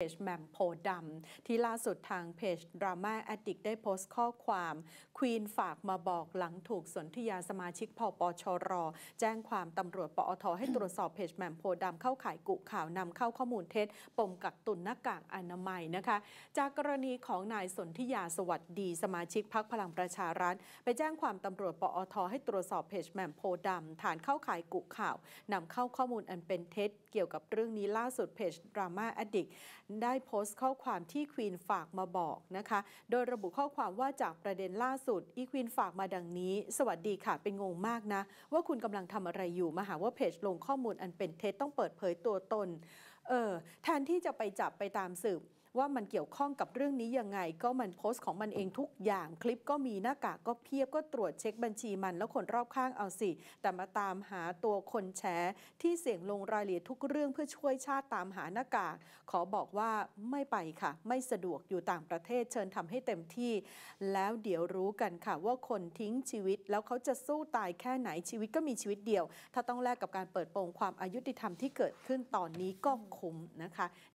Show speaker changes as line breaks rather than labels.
เพจแมมโพดำที่ล่าสุดทางเพจดราม่าแอดดิกได้โพสต์ข้อความ ควีนฝากมาบอกหลังถูกสนธิยาสมาชิกพปชร แจ้งความตำรวจปอทให้ตรวจสอบเพจแมมโพดำเข้าขายกุข่าวนำเข้าข้อมูลเท็จ ปมกักตุนหน้ากากอนามัยนะคะ จากกรณีของนายสนธิยาสวัสดี สมาชิกพักพลังประชารัฐไปแจ้งความตำรวจปอทให้ตรวจสอบเพจแมมโพดำฐานเข้าขายกุข่าวนำเข้าข้อมูลอันเป็นเท็จ เกี่ยวกับเรื่องนี้ล่าสุดเพจดราม่าแอดดิกได้โพสต์ข้อความที่ควีนฝากมาบอกนะคะ โดยระบุข้อความว่าจากประเด็นล่าสุดอีควีนฝากมาดังนี้ สวัสดีค่ะเป็นงงมากนะ ว่าคุณกำลังทำอะไรอยู่มาหาว่าเพจลงข้อมูลอันเป็นเท็จต้องเปิดเผยตัวตนเออแทนที่จะไปจับไปตามสืบ ว่ามันเกี่ยวข้องกับเรื่องนี้ยังไง ก็มันโพสต์ของมันเองทุกอย่างคลิปก็มีหน้ากากก็เพียบก็ตรวจเช็คบัญชีมันแล้วคนรอบข้างเอาสิแต่มาตามหาตัวคนแชร์ที่เสี่ยงลงรายละเอียดทุกเรื่องเพื่อช่วยชาติตามหาหน้ากากขอบอกว่าไม่ไปค่ะ ไม่สะดวกอยู่ต่างประเทศเชิญทำให้เต็มที่ แล้วเดี๋ยวรู้กันค่ะ ว่าคนทิ้งชีวิต แล้วเขาจะสู้ตายแค่ไหนชีวิตก็มีชีวิตเดียว ถ้าต้องแลกกับการเปิดโปงความอายุติธรรมที่เกิดขึ้นตอนนี้ก็คุ้มนะคะ